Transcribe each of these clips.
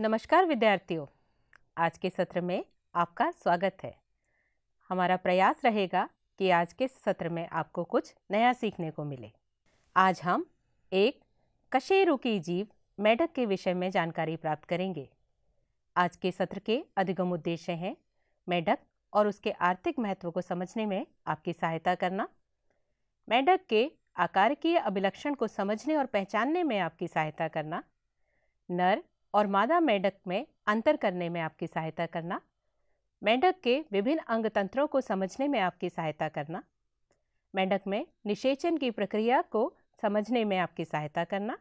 नमस्कार विद्यार्थियों आज के सत्र में आपका स्वागत है हमारा प्रयास रहेगा कि आज के सत्र में आपको कुछ नया सीखने को मिले आज हम एक कशेरुकी जीव मेढक के विषय में जानकारी प्राप्त करेंगे आज के सत्र के अधिगम उद्देश्य हैं मेढक और उसके आर्थिक महत्व को समझने में आपकी सहायता करना मेढक के आकार की अभिलक्षण को समझने और पहचानने में आपकी सहायता करना नर और मादा मेंढक में अंतर करने में आपकी सहायता करना मेंढक के विभिन्न अंग तंत्रों को समझने में आपकी सहायता करना मेंढक में निषेचन की प्रक्रिया को समझने में आपकी सहायता करना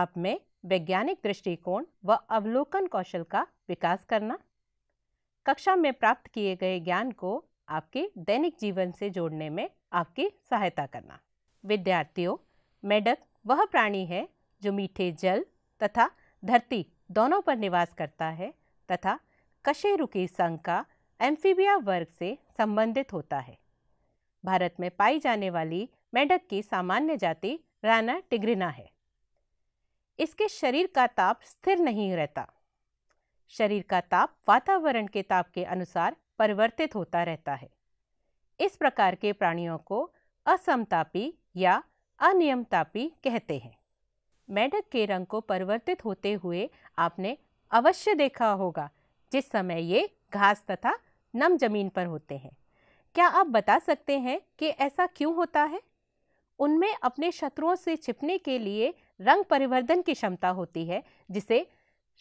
आप में वैज्ञानिक दृष्टिकोण व अवलोकन कौशल का विकास करना कक्षा में प्राप्त किए गए ज्ञान को आपके दैनिक जीवन से जोड़ने में आपकी सहायता करना विद्यार्थियों मेढक वह प्राणी है जो मीठे जल तथा धरती दोनों पर निवास करता है तथा कशेरुकी संघ का एम्फीबिया वर्ग से संबंधित होता है भारत में पाई जाने वाली मेंढक की सामान्य जाति राना टिग्रिना है इसके शरीर का ताप स्थिर नहीं रहता शरीर का ताप वातावरण के ताप के अनुसार परिवर्तित होता रहता है इस प्रकार के प्राणियों को असमतापी या अनियमतापी कहते हैं मेढक के रंग को परिवर्तित होते हुए आपने अवश्य देखा होगा जिस समय ये घास तथा नम जमीन पर होते हैं क्या आप बता सकते हैं कि ऐसा क्यों होता है उनमें अपने शत्रुओं से छिपने के लिए रंग परिवर्धन की क्षमता होती है जिसे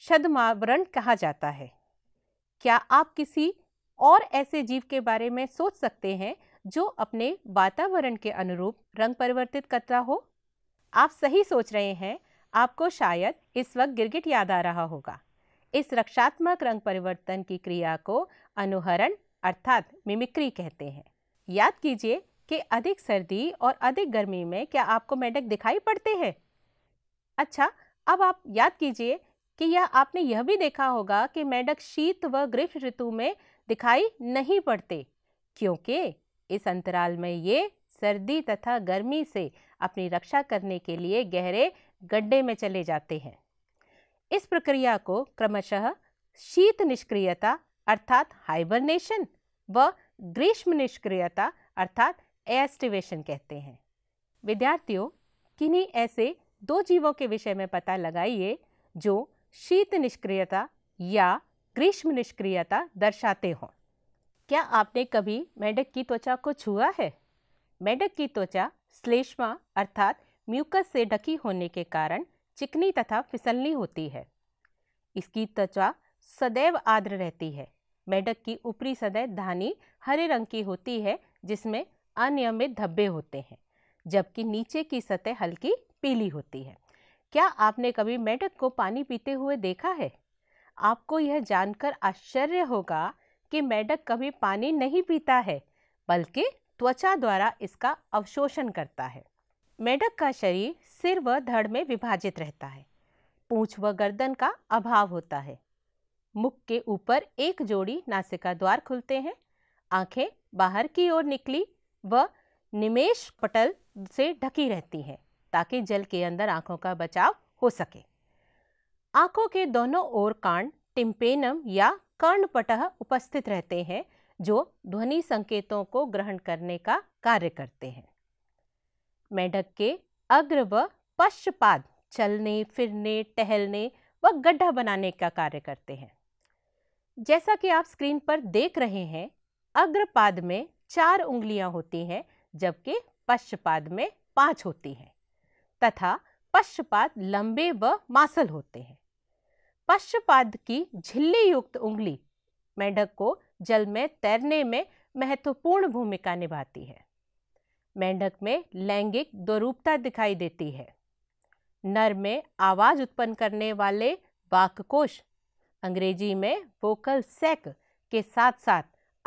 शदमावरण कहा जाता है क्या आप किसी और ऐसे जीव के बारे में सोच सकते हैं जो अपने वातावरण के अनुरूप रंग परिवर्तित करता हो आप सही सोच रहे हैं आपको शायद इस वक्त गिरगिट याद आ रहा होगा इस रक्षात्मक रंग परिवर्तन की क्रिया को अनुहरण अर्थात मिमिक्री कहते हैं याद कीजिए कि अधिक सर्दी और अधिक गर्मी में क्या आपको मेंढक दिखाई पड़ते हैं अच्छा अब आप याद कीजिए कि यह आपने यह भी देखा होगा कि मेंढक शीत व ग्रीष्म ऋतु में दिखाई नहीं पड़ते क्योंकि इस अंतराल में ये सर्दी तथा गर्मी से अपनी रक्षा करने के लिए गहरे गड्ढे में चले जाते हैं इस प्रक्रिया को क्रमशः शीत निष्क्रियता अर्थात हाइबरनेशन व ग्रीष्म निष्क्रियता अर्थात एस्टिवेशन कहते हैं विद्यार्थियों किन्हीं ऐसे दो जीवों के विषय में पता लगाइए जो शीत निष्क्रियता या ग्रीष्म निष्क्रियता दर्शाते हों क्या आपने कभी मेंढक की त्वचा को छुआ है मेढक की त्वचा श्लेष्मा अर्थात म्यूकस से ढकी होने के कारण चिकनी तथा फिसलनी होती है इसकी त्वचा सदैव आर्द्र रहती है मेढक की ऊपरी सदैव धानी हरे रंग की होती है जिसमें अनियमित धब्बे होते हैं जबकि नीचे की सतह हल्की पीली होती है क्या आपने कभी मेढक को पानी पीते हुए देखा है आपको यह जानकर आश्चर्य होगा कि मेढक कभी पानी नहीं पीता है बल्कि त्वचा द्वारा इसका अवशोषण करता है मेढक का शरीर सिर व धड़ में विभाजित रहता है पूंछ व गर्दन का अभाव होता है मुख के ऊपर एक जोड़ी नासिका द्वार खुलते हैं आंखें बाहर की ओर निकली व निमेश पटल से ढकी रहती हैं ताकि जल के अंदर आंखों का बचाव हो सके आंखों के दोनों ओर कांड टिम्पेनम या कर्णपटह उपस्थित रहते हैं जो ध्वनि संकेतों को ग्रहण करने का कार्य करते हैं मेढक के अग्र व पश्चपाद चलने फिरने टहलने व गड्ढा बनाने का कार्य करते हैं जैसा कि आप स्क्रीन पर देख रहे हैं अग्रपाद में चार उंगलियां होती हैं जबकि पश्चपाद में पांच होती हैं तथा पश्चपाद लंबे व मासल होते हैं पश्चपाद की झिल्ली युक्त उंगली मेंढक को जल में तैरने में महत्वपूर्ण भूमिका निभाती है मेंढक में लैंगिक द्वरूपता दिखाई देती है नर में आवाज़ उत्पन्न करने वाले वाककोश अंग्रेजी में वोकल सेक के साथ साथ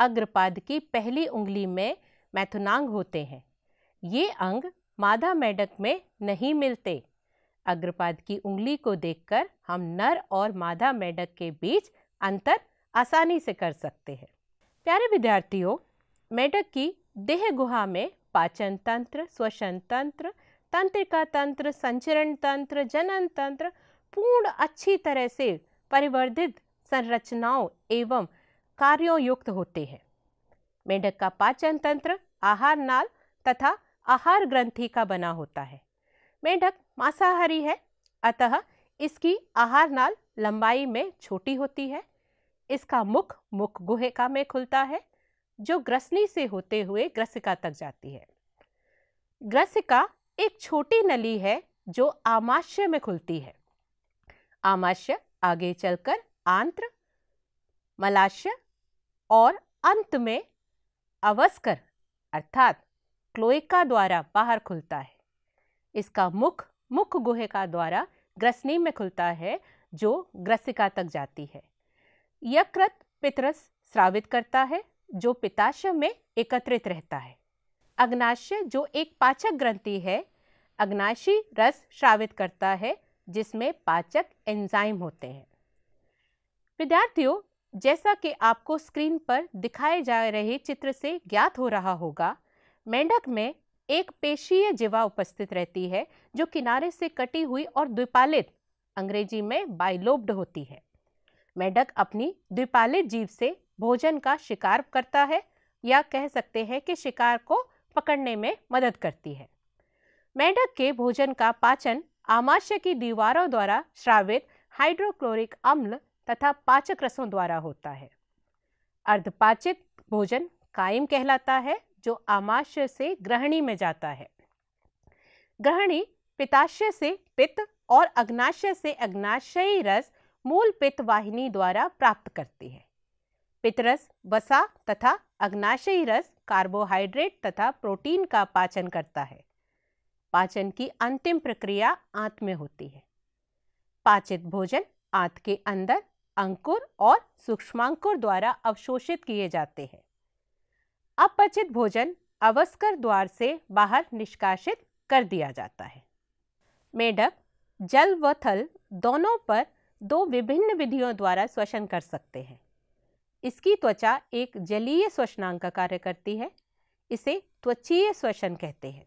अग्रपाद की पहली उंगली में मैथुनांग होते हैं ये अंग मादा मेढक में नहीं मिलते अग्रपाद की उंगली को देखकर हम नर और मादा मेढक के बीच अंतर आसानी से कर सकते हैं प्यारे विद्यार्थियों मेढक की देह गुहा में पाचन तंत्र श्वसन तंत्र तंत्रिका तंत्र संचरण तंत्र जनन तंत्र पूर्ण अच्छी तरह से परिवर्धित संरचनाओं एवं कार्यों युक्त होते हैं मेढक का पाचन तंत्र आहार नाल तथा आहार ग्रंथि का बना होता है मेढक मांसाहारी है अतः इसकी आहार नाल लंबाई में छोटी होती है इसका मुख मुख गुहिका में खुलता है जो ग्रसनी से होते हुए ग्रसिका तक जाती है ग्रसिका एक छोटी नली है जो आमाशय में खुलती है आमाशय आगे चलकर आंत्र मलाशय और अंत में अवस्कर अर्थात क्लोएका द्वारा बाहर खुलता है इसका मुख मुख गुहिका द्वारा ग्रसनी में खुलता है जो ग्रसिका तक जाती है यकृत पितरस स्रावित करता है जो पिताशय में एकत्रित रहता है अग्नाशय जो एक पाचक ग्रंथि है अग्नाशी रस श्रावित करता है जिसमें पाचक एंजाइम होते हैं विद्यार्थियों जैसा कि आपको स्क्रीन पर दिखाए जा रहे चित्र से ज्ञात हो रहा होगा मेंढक में एक पेशीय जीवा उपस्थित रहती है जो किनारे से कटी हुई और द्विपालित अंग्रेजी में बाइलोब्ड होती है मेढक अपनी द्विपालित जीव से भोजन का शिकार करता है या कह सकते हैं कि शिकार को पकड़ने में मदद करती है मेढक के भोजन का पाचन आमाशय की दीवारों द्वारा श्रावित हाइड्रोक्लोरिक अम्ल तथा पाचक रसों द्वारा होता है अर्धपाचित भोजन कायम कहलाता है जो आमाशय से ग्रहणी में जाता है ग्रहणी पिताशय से पित्त और अग्नाशय से अग्नाशयी रस मूल पित्त वाहिनी द्वारा प्राप्त करती है पितरस वसा तथा अग्नाशयी रस कार्बोहाइड्रेट तथा प्रोटीन का पाचन करता है पाचन की अंतिम प्रक्रिया आंत में होती है पाचित भोजन आंत के अंदर अंकुर और सूक्ष्मांकुर द्वारा अवशोषित किए जाते हैं अपचित भोजन अवस्कर द्वार से बाहर निष्कासित कर दिया जाता है मेढक जल व थल दोनों पर दो विभिन्न विधियों द्वारा श्वसन कर सकते हैं इसकी त्वचा एक जलीय श्वसनांग का कार्य करती है इसे त्वचीय श्वसन कहते हैं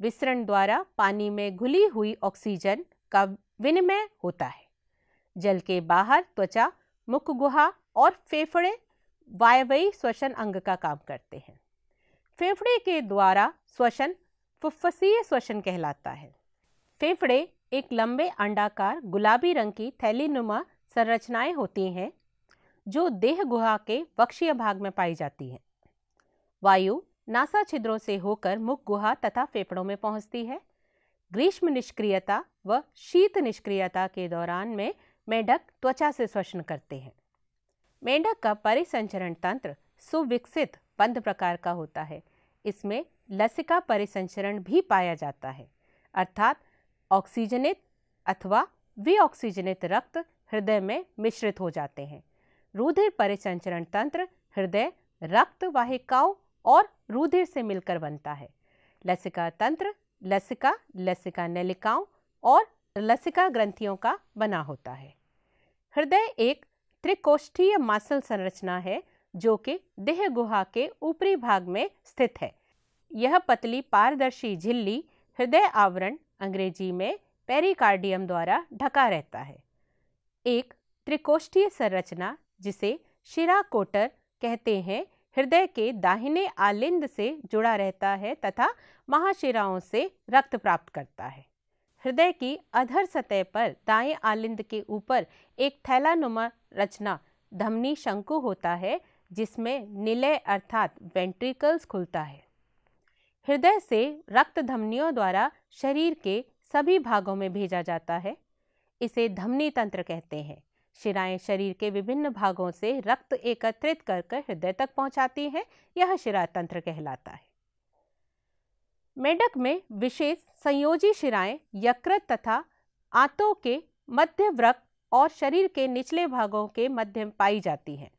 विसरण द्वारा पानी में घुली हुई ऑक्सीजन का विनिमय होता है जल के बाहर त्वचा मुख गुहा और फेफड़े वायवयी श्वसन अंग का काम करते हैं फेफड़े के द्वारा श्वसन फुफ्फसीय श्वसन कहलाता है फेफड़े एक लंबे अंडाकार गुलाबी रंग की थैलीनुमा संरचनाएं होती हैं जो देह गुहा के वक्षीय भाग में पाई जाती हैं वायु नासा छिद्रों से होकर मुख गुहा तथा फेफड़ों में पहुंचती है ग्रीष्म निष्क्रियता व शीत निष्क्रियता के दौरान में मेंढक त्वचा से श्वसन करते हैं मेंढक का परिसंचरण तंत्र सुविकसित बंध प्रकार का होता है इसमें लसिका परिसंचरण भी पाया जाता है अर्थात ऑक्सीजनित अथवा विऑक्सीजनित रक्त हृदय में मिश्रित हो जाते हैं रुधिर परिसंचरण तंत्र हृदय रक्त वाहिकाओं और रुधिर से मिलकर बनता है लसिका तंत्र लसिका लसिका नलिकाओं और लसिका ग्रंथियों का बना होता है हृदय एक त्रिकोष्ठीय मासल संरचना है जो कि देह गुहा के ऊपरी भाग में स्थित है यह पतली पारदर्शी झिल्ली हृदय आवरण अंग्रेजी में पेरिकार्डियम द्वारा ढका रहता है एक त्रिकोष्ठीय संरचना जिसे शिरा कोटर कहते हैं हृदय के दाहिने आलिंद से जुड़ा रहता है तथा महाशिराओं से रक्त प्राप्त करता है हृदय की अधर सतह पर दाएं आलिंद के ऊपर एक थैलानुमा रचना धमनी शंकु होता है जिसमें निलय अर्थात वेंट्रिकल्स खुलता है हृदय से रक्त धमनियों द्वारा शरीर के सभी भागों में भेजा जाता है इसे धमनी तंत्र कहते हैं शिराएं शरीर के विभिन्न भागों से रक्त एकत्रित कर हृदय तक पहुंचाती हैं यह शिरा तंत्र कहलाता है मेढक में विशेष संयोजी शिराएं यकृत तथा आंतों के मध्य व्रक और शरीर के निचले भागों के मध्य पाई जाती हैं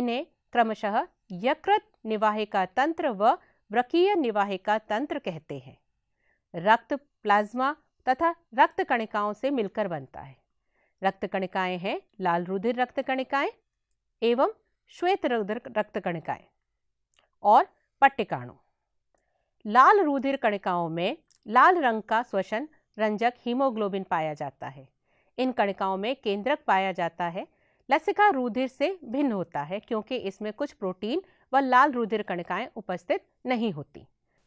इन्हें क्रमशः यकृत निवाहिका तंत्र व व्रकीय निवाहिका तंत्र कहते हैं रक्त प्लाज्मा तथा रक्त कणिकाओं से मिलकर बनता है रक्त कणिकाएं हैं लाल रुधिर रक्त कणिकाएं एवं श्वेत रुधिर रक्त कणिकाएं और पट्टिकाणु लाल रुधिर कणिकाओं में लाल रंग का श्वसन रंजक हीमोग्लोबिन पाया जाता है इन कणिकाओं में केंद्रक पाया जाता है लसिका रुधिर से भिन्न होता है क्योंकि इसमें कुछ प्रोटीन व लाल रुधिर कणिकाएं उपस्थित नहीं होती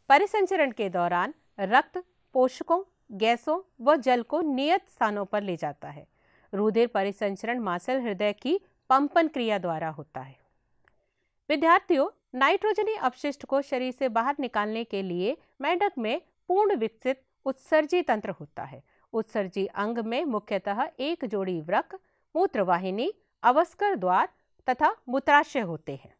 परिसंचरण के दौरान रक्त पोषकों गैसों व जल को नियत स्थानों पर ले जाता है रुधिर परिसंचरण मांसल हृदय की पंपन क्रिया द्वारा होता है विद्यार्थियों नाइट्रोजनी अपशिष्ट को शरीर से बाहर निकालने के लिए मेंढक में पूर्ण विकसित उत्सर्जी तंत्र होता है उत्सर्जी अंग में मुख्यतः एक जोड़ी वृक मूत्रवाहिनी अवस्कर द्वार तथा मूत्राशय होते हैं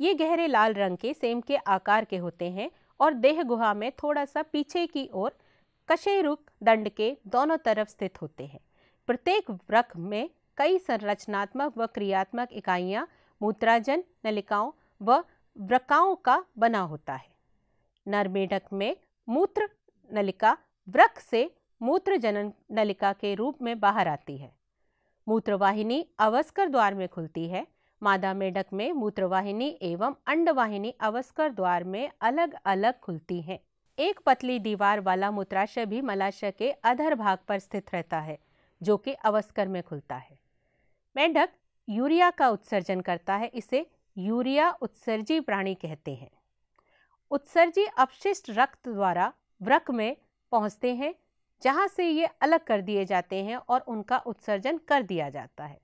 ये गहरे लाल रंग के सेम के आकार के होते हैं और देह गुहा में थोड़ा सा पीछे की ओर कशे दंड के दोनों तरफ स्थित होते हैं प्रत्येक वृक्ष में कई संरचनात्मक व क्रियात्मक इकाइयाँ मूत्राजन नलिकाओं व वृकाओं का बना होता है नरमेढक में मूत्र नलिका वृक्ष से मूत्र जनन नलिका के रूप में बाहर आती है मूत्रवाहिनी अवस्कर द्वार में खुलती है मादा मेढक में मूत्रवाहिनी एवं अंडवाहिनी अवस्कर द्वार में अलग अलग खुलती हैं एक पतली दीवार वाला मूत्राशय भी मलाशय के अधर भाग पर स्थित रहता है जो कि अवस्कर में खुलता है मेंढक यूरिया का उत्सर्जन करता है इसे यूरिया उत्सर्जी प्राणी कहते हैं उत्सर्जी अपशिष्ट रक्त द्वारा व्रक में पहुंचते हैं जहां से ये अलग कर दिए जाते हैं और उनका उत्सर्जन कर दिया जाता है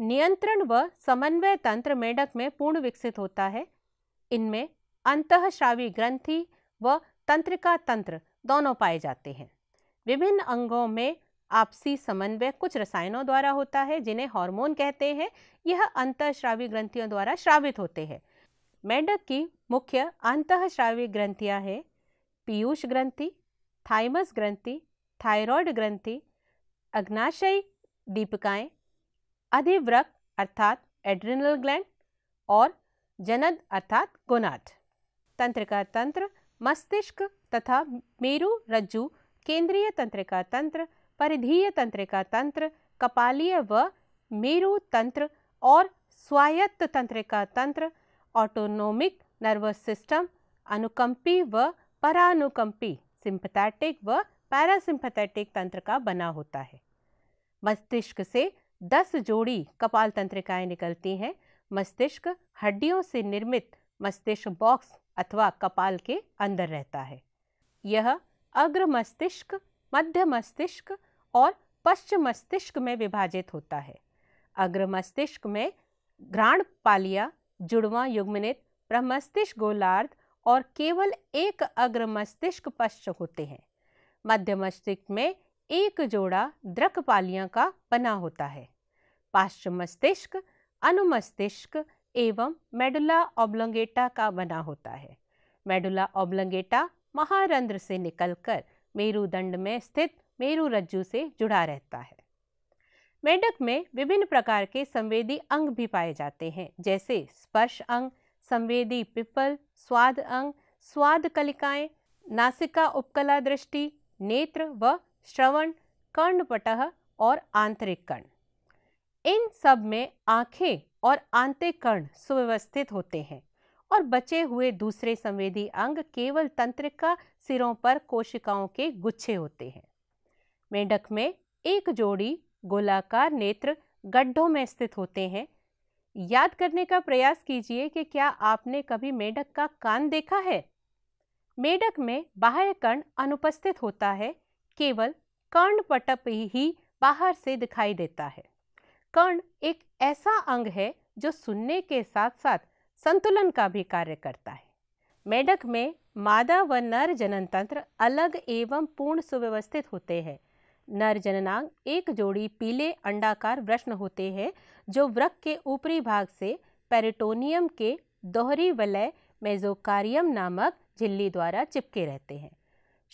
नियंत्रण व समन्वय तंत्र मेढक में पूर्ण विकसित होता है इनमें अंतःश्रावी ग्रंथि व तंत्रिका तंत्र दोनों पाए जाते हैं विभिन्न अंगों में आपसी समन्वय कुछ रसायनों द्वारा होता है जिन्हें हार्मोन कहते हैं यह अंतःश्रावी ग्रंथियों द्वारा श्रावित होते हैं मेंढक की मुख्य अंतःश्रावी ग्रंथियां हैं पीयूष ग्रंथि थाइमस ग्रंथि थायरॉयड ग्रंथि अग्नाशयी दीपिकाएँ अधिव्रक अर्थात एड्रिनल ग्लैंड और जनद अर्थात गोनाड तंत्र का तंत्र मस्तिष्क तथा मेरु रज्जु केंद्रीय तंत्र का तंत्र परिधीय तंत्र का तंत्र कपालीय व मेरु तंत्र और स्वायत्त तंत्र का तंत्र ऑटोनोमिक नर्वस सिस्टम अनुकंपी व परानुकंपी सिंपथैटिक व पैरासिंपथैटिक तंत्र का बना होता है मस्तिष्क से दस जोड़ी कपाल तंत्रिकाएं निकलती हैं मस्तिष्क हड्डियों से निर्मित मस्तिष्क बॉक्स अथवा कपाल के अंदर रहता है यह अग्र मस्तिष्क मध्य मस्तिष्क और पश्चिम मस्तिष्क में विभाजित होता है अग्र मस्तिष्क में घ्राण पालिया जुड़वा युग्मनित प्रमस्तिष्क गोलार्ध और केवल एक अग्र मस्तिष्क पश्च होते हैं मध्य मस्तिष्क में एक जोड़ा द्रक पालिया का बना होता है पार्श्व मस्तिष्क अनुमस्तिष्क एवं मेडुला ऑब्लंगेटा का बना होता है मेडुला ऑब्लंगेटा महारंध्र से निकलकर मेरुदंड में स्थित मेरु रज्जु से जुड़ा रहता है मेंढक में विभिन्न प्रकार के संवेदी अंग भी पाए जाते हैं जैसे स्पर्श अंग संवेदी पिपल स्वाद अंग स्वाद कलिकाएं नासिका उपकला दृष्टि नेत्र व श्रवण कर्णपटह और आंतरिक कर्ण इन सब में आंखें और आंतकर्ण सुव्यवस्थित होते हैं और बचे हुए दूसरे संवेदी अंग केवल तंत्रिका सिरों पर कोशिकाओं के गुच्छे होते हैं मेंढक में एक जोड़ी गोलाकार नेत्र गड्ढों में स्थित होते हैं याद करने का प्रयास कीजिए कि क्या आपने कभी मेढक का कान देखा है मेढक में बाह्य कर्ण अनुपस्थित होता है केवल कर्ण पटप ही बाहर से दिखाई देता है कर्ण एक ऐसा अंग है जो सुनने के साथ साथ संतुलन का भी कार्य करता है मेढक में मादा व नर जनन तंत्र अलग एवं पूर्ण सुव्यवस्थित होते हैं नर जननांग एक जोड़ी पीले अंडाकार वृष्ण होते हैं जो वृक्ष के ऊपरी भाग से पेरिटोनियम के दोहरी वलय मेजोकारियम नामक झिल्ली द्वारा चिपके रहते हैं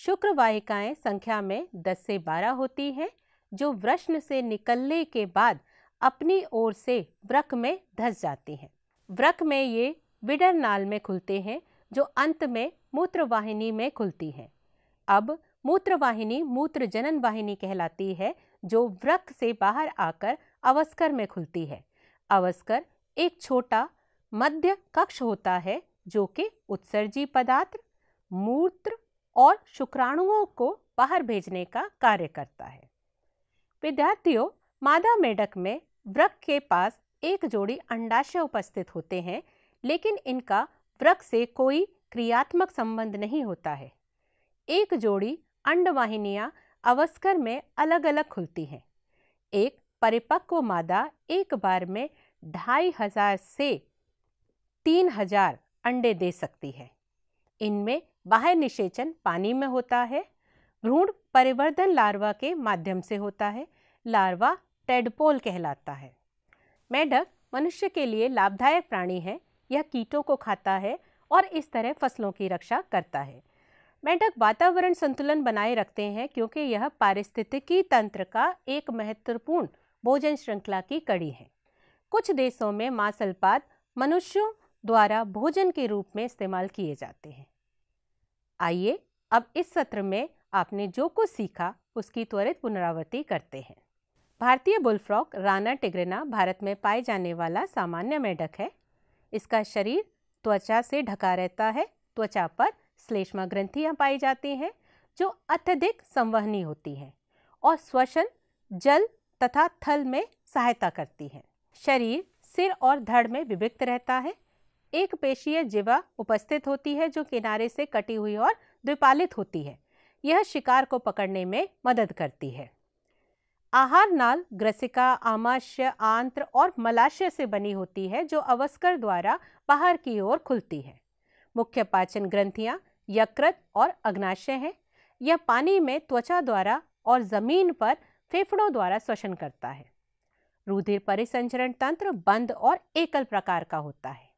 शुक्र वाहिकाएं संख्या में 10 से 12 होती हैं जो वृष्ण से निकलने के बाद अपनी ओर से व्रक में धस जाती हैं व्रक में ये विडर नाल में खुलते हैं जो अंत में मूत्रवाहिनी में खुलती हैं अब मूत्रवाहिनी मूत्र जनन वाहिनी कहलाती है जो व्रक से बाहर आकर अवस्कर में खुलती है अवस्कर एक छोटा मध्य कक्ष होता है जो कि उत्सर्जी पदार्थ मूत्र और शुक्राणुओं को बाहर भेजने का कार्य करता है विद्यार्थियों मादा मेढक में वृक्क के पास एक जोड़ी अंडाशय उपस्थित होते हैं लेकिन इनका वृक्क से कोई क्रियात्मक संबंध नहीं होता है एक जोड़ी अंडवाहिनियाँ अवस्कर में अलग अलग खुलती हैं एक परिपक्व मादा एक बार में ढाई हजार से तीन हजार अंडे दे सकती है इनमें बाह्य निषेचन पानी में होता है भ्रूण परिवर्धन लार्वा के माध्यम से होता है लार्वा टेडपोल कहलाता है मेढक मनुष्य के लिए लाभदायक प्राणी है यह कीटों को खाता है और इस तरह फसलों की रक्षा करता है मेंढक वातावरण संतुलन बनाए रखते हैं क्योंकि यह पारिस्थितिकी तंत्र का एक महत्वपूर्ण भोजन श्रृंखला की कड़ी है कुछ देशों में मांसलपात मनुष्यों द्वारा भोजन के रूप में इस्तेमाल किए जाते हैं आइए अब इस सत्र में आपने जो कुछ सीखा उसकी त्वरित पुनरावृत्ति करते हैं भारतीय बुलफ्रॉक राना टिग्रेना भारत में पाए जाने वाला सामान्य मेढक है इसका शरीर त्वचा से ढका रहता है त्वचा पर श्लेष्मा ग्रंथियाँ पाई जाती हैं जो अत्यधिक संवहनी होती हैं और श्वसन जल तथा थल में सहायता करती हैं शरीर सिर और धड़ में विभिक्त रहता है एक पेशीय जीवा उपस्थित होती है जो किनारे से कटी हुई और द्विपालित होती है यह शिकार को पकड़ने में मदद करती है आहार नाल ग्रसिका आमाशय आंत्र और मलाशय से बनी होती है जो अवस्कर द्वारा बाहर की ओर खुलती है मुख्य पाचन ग्रंथियां यकृत और अग्नाशय हैं यह पानी में त्वचा द्वारा और जमीन पर फेफड़ों द्वारा श्वसन करता है रुधिर परिसंचरण तंत्र बंद और एकल प्रकार का होता है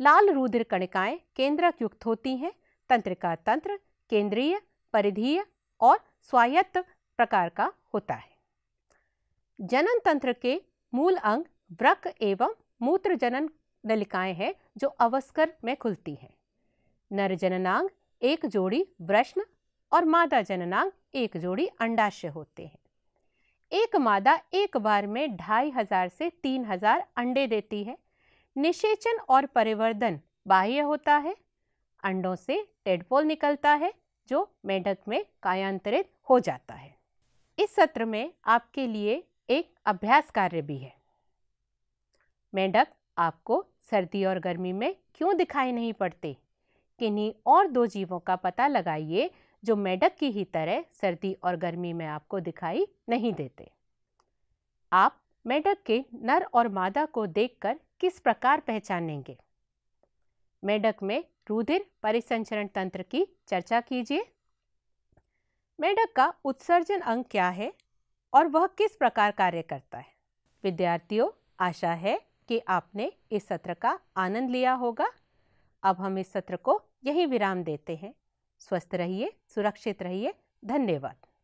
लाल रुधिर कणिकाएं केंद्रक युक्त होती हैं तंत्रिका तंत्र केंद्रीय परिधीय और स्वायत्त प्रकार का होता है जनन तंत्र के मूल अंग व्रक एवं मूत्र जनन नलिकाएं हैं जो अवस्कर में खुलती हैं नर जननांग एक जोड़ी वृष्ण और मादा जननांग एक जोड़ी अंडाशय होते हैं एक मादा एक बार में ढाई हजार से तीन हजार अंडे देती है निषेचन और परिवर्धन बाह्य होता है अंडों से टेडपोल निकलता है जो मेढक में कायांतरित हो जाता है इस सत्र में आपके लिए एक अभ्यास कार्य भी है मेंढक आपको सर्दी और गर्मी में क्यों दिखाई नहीं पड़ते किन्हीं और दो जीवों का पता लगाइए जो मेंढक की ही तरह सर्दी और गर्मी में आपको दिखाई नहीं देते आप मेंढक के नर और मादा को देखकर किस प्रकार पहचानेंगे मेंढक में रुधिर परिसंचरण तंत्र की चर्चा कीजिए मेंढक का उत्सर्जन अंग क्या है और वह किस प्रकार कार्य करता है विद्यार्थियों आशा है कि आपने इस सत्र का आनंद लिया होगा अब हम इस सत्र को यही विराम देते हैं स्वस्थ रहिए सुरक्षित रहिए धन्यवाद